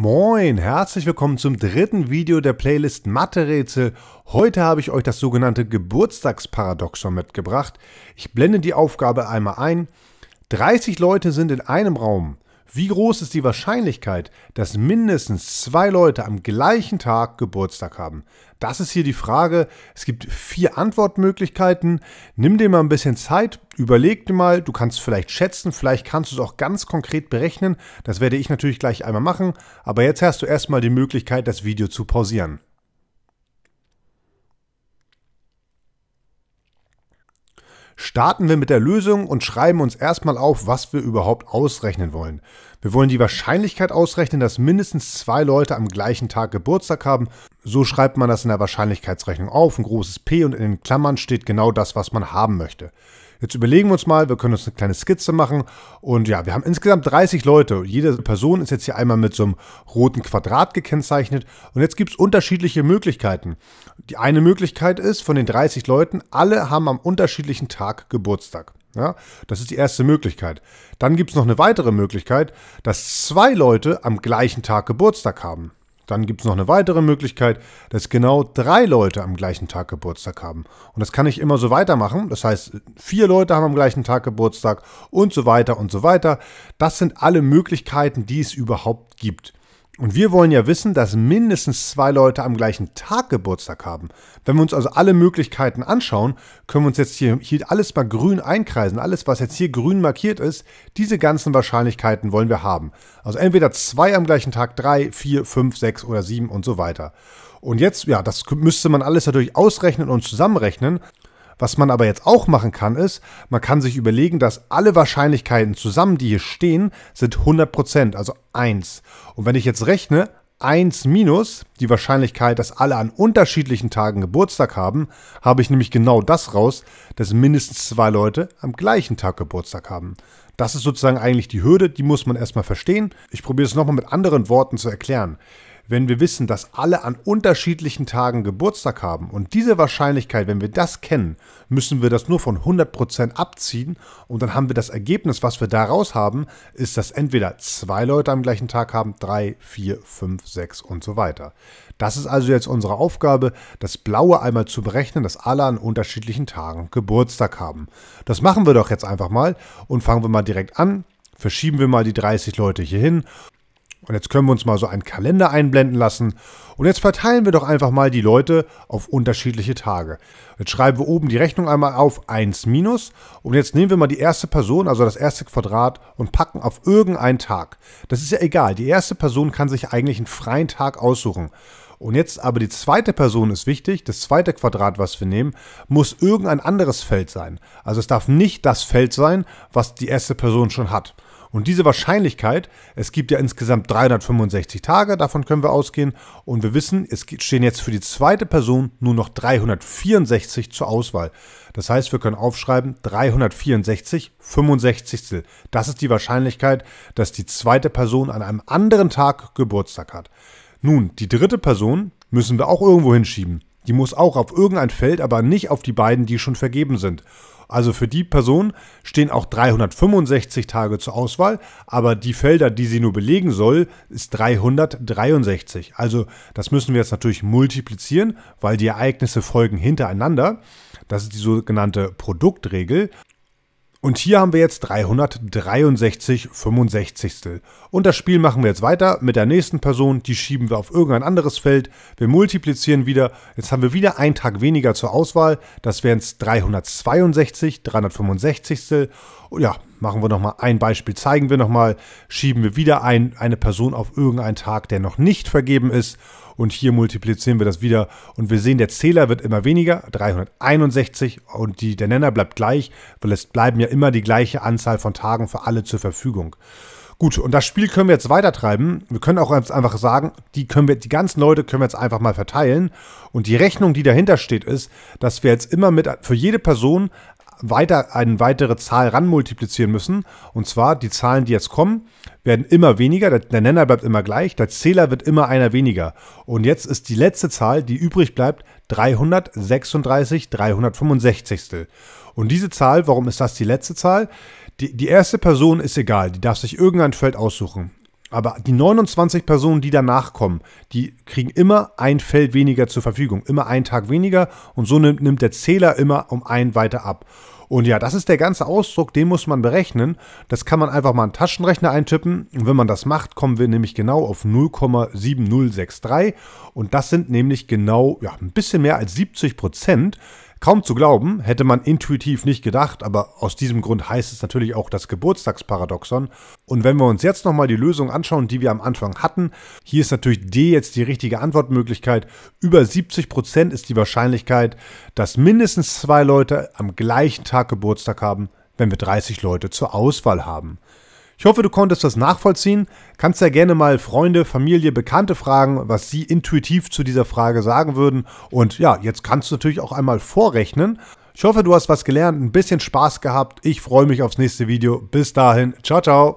Moin, herzlich willkommen zum dritten Video der Playlist Mathe-Rätsel. Heute habe ich euch das sogenannte Geburtstagsparadoxon mitgebracht. Ich blende die Aufgabe einmal ein. 30 Leute sind in einem Raum. Wie groß ist die Wahrscheinlichkeit, dass mindestens zwei Leute am gleichen Tag Geburtstag haben? Das ist hier die Frage. Es gibt vier Antwortmöglichkeiten. Nimm dir mal ein bisschen Zeit, überleg dir mal, du kannst vielleicht schätzen, vielleicht kannst du es auch ganz konkret berechnen. Das werde ich natürlich gleich einmal machen. Aber jetzt hast du erstmal die Möglichkeit, das Video zu pausieren. starten wir mit der Lösung und schreiben uns erstmal auf, was wir überhaupt ausrechnen wollen. Wir wollen die Wahrscheinlichkeit ausrechnen, dass mindestens zwei Leute am gleichen Tag Geburtstag haben. So schreibt man das in der Wahrscheinlichkeitsrechnung auf, ein großes P und in den Klammern steht genau das, was man haben möchte. Jetzt überlegen wir uns mal, wir können uns eine kleine Skizze machen. Und ja, wir haben insgesamt 30 Leute. Jede Person ist jetzt hier einmal mit so einem roten Quadrat gekennzeichnet. Und jetzt gibt es unterschiedliche Möglichkeiten. Die eine Möglichkeit ist, von den 30 Leuten, alle haben am unterschiedlichen Tag Geburtstag. Ja, das ist die erste Möglichkeit. Dann gibt es noch eine weitere Möglichkeit, dass zwei Leute am gleichen Tag Geburtstag haben. Dann gibt es noch eine weitere Möglichkeit, dass genau drei Leute am gleichen Tag Geburtstag haben. Und das kann ich immer so weitermachen. Das heißt, vier Leute haben am gleichen Tag Geburtstag und so weiter und so weiter. Das sind alle Möglichkeiten, die es überhaupt gibt. Und wir wollen ja wissen, dass mindestens zwei Leute am gleichen Tag Geburtstag haben. Wenn wir uns also alle Möglichkeiten anschauen, können wir uns jetzt hier, hier alles mal grün einkreisen. Alles, was jetzt hier grün markiert ist, diese ganzen Wahrscheinlichkeiten wollen wir haben. Also entweder zwei am gleichen Tag, drei, vier, fünf, sechs oder sieben und so weiter. Und jetzt, ja, das müsste man alles natürlich ausrechnen und zusammenrechnen. Was man aber jetzt auch machen kann, ist, man kann sich überlegen, dass alle Wahrscheinlichkeiten zusammen, die hier stehen, sind 100%, also 1. Und wenn ich jetzt rechne, 1 minus die Wahrscheinlichkeit, dass alle an unterschiedlichen Tagen Geburtstag haben, habe ich nämlich genau das raus, dass mindestens zwei Leute am gleichen Tag Geburtstag haben. Das ist sozusagen eigentlich die Hürde, die muss man erstmal verstehen. Ich probiere es nochmal mit anderen Worten zu erklären wenn wir wissen, dass alle an unterschiedlichen Tagen Geburtstag haben und diese Wahrscheinlichkeit, wenn wir das kennen, müssen wir das nur von 100% abziehen und dann haben wir das Ergebnis, was wir daraus haben, ist, dass entweder zwei Leute am gleichen Tag haben, drei, vier, fünf, sechs und so weiter. Das ist also jetzt unsere Aufgabe, das Blaue einmal zu berechnen, dass alle an unterschiedlichen Tagen Geburtstag haben. Das machen wir doch jetzt einfach mal und fangen wir mal direkt an. Verschieben wir mal die 30 Leute hier hin und jetzt können wir uns mal so einen Kalender einblenden lassen. Und jetzt verteilen wir doch einfach mal die Leute auf unterschiedliche Tage. Jetzt schreiben wir oben die Rechnung einmal auf 1 minus. Und jetzt nehmen wir mal die erste Person, also das erste Quadrat, und packen auf irgendeinen Tag. Das ist ja egal. Die erste Person kann sich eigentlich einen freien Tag aussuchen. Und jetzt aber die zweite Person ist wichtig, das zweite Quadrat, was wir nehmen, muss irgendein anderes Feld sein. Also es darf nicht das Feld sein, was die erste Person schon hat. Und diese Wahrscheinlichkeit, es gibt ja insgesamt 365 Tage, davon können wir ausgehen. Und wir wissen, es stehen jetzt für die zweite Person nur noch 364 zur Auswahl. Das heißt, wir können aufschreiben 364 65. Das ist die Wahrscheinlichkeit, dass die zweite Person an einem anderen Tag Geburtstag hat. Nun, die dritte Person müssen wir auch irgendwo hinschieben. Die muss auch auf irgendein Feld, aber nicht auf die beiden, die schon vergeben sind. Also für die Person stehen auch 365 Tage zur Auswahl, aber die Felder, die sie nur belegen soll, ist 363. Also das müssen wir jetzt natürlich multiplizieren, weil die Ereignisse folgen hintereinander. Das ist die sogenannte Produktregel. Und hier haben wir jetzt 363 65. Und das Spiel machen wir jetzt weiter mit der nächsten Person. Die schieben wir auf irgendein anderes Feld. Wir multiplizieren wieder. Jetzt haben wir wieder einen Tag weniger zur Auswahl. Das wären es 362, 365. Und ja, machen wir nochmal ein Beispiel. Zeigen wir nochmal. Schieben wir wieder ein, eine Person auf irgendeinen Tag, der noch nicht vergeben ist und hier multiplizieren wir das wieder und wir sehen, der Zähler wird immer weniger, 361 und die, der Nenner bleibt gleich, weil es bleiben ja immer die gleiche Anzahl von Tagen für alle zur Verfügung. Gut, und das Spiel können wir jetzt weitertreiben. Wir können auch jetzt einfach sagen, die können wir, die ganzen Leute können wir jetzt einfach mal verteilen. Und die Rechnung, die dahinter steht, ist, dass wir jetzt immer mit für jede Person weiter eine weitere Zahl ran multiplizieren müssen. Und zwar die Zahlen, die jetzt kommen, werden immer weniger. Der Nenner bleibt immer gleich. Der Zähler wird immer einer weniger. Und jetzt ist die letzte Zahl, die übrig bleibt, 336, 365. Und diese Zahl, warum ist das die letzte Zahl? Die, die erste Person ist egal. Die darf sich irgendein Feld aussuchen. Aber die 29 Personen, die danach kommen, die kriegen immer ein Feld weniger zur Verfügung, immer einen Tag weniger und so nimmt, nimmt der Zähler immer um einen weiter ab. Und ja, das ist der ganze Ausdruck, den muss man berechnen. Das kann man einfach mal einen Taschenrechner eintippen. Und wenn man das macht, kommen wir nämlich genau auf 0,7063. Und das sind nämlich genau ja, ein bisschen mehr als 70 Prozent. Kaum zu glauben, hätte man intuitiv nicht gedacht, aber aus diesem Grund heißt es natürlich auch das Geburtstagsparadoxon. Und wenn wir uns jetzt nochmal die Lösung anschauen, die wir am Anfang hatten, hier ist natürlich D jetzt die richtige Antwortmöglichkeit. Über 70% Prozent ist die Wahrscheinlichkeit, dass mindestens zwei Leute am gleichen Tag Geburtstag haben, wenn wir 30 Leute zur Auswahl haben. Ich hoffe, du konntest das nachvollziehen. Kannst ja gerne mal Freunde, Familie, Bekannte fragen, was sie intuitiv zu dieser Frage sagen würden. Und ja, jetzt kannst du natürlich auch einmal vorrechnen. Ich hoffe, du hast was gelernt, ein bisschen Spaß gehabt. Ich freue mich aufs nächste Video. Bis dahin, ciao, ciao.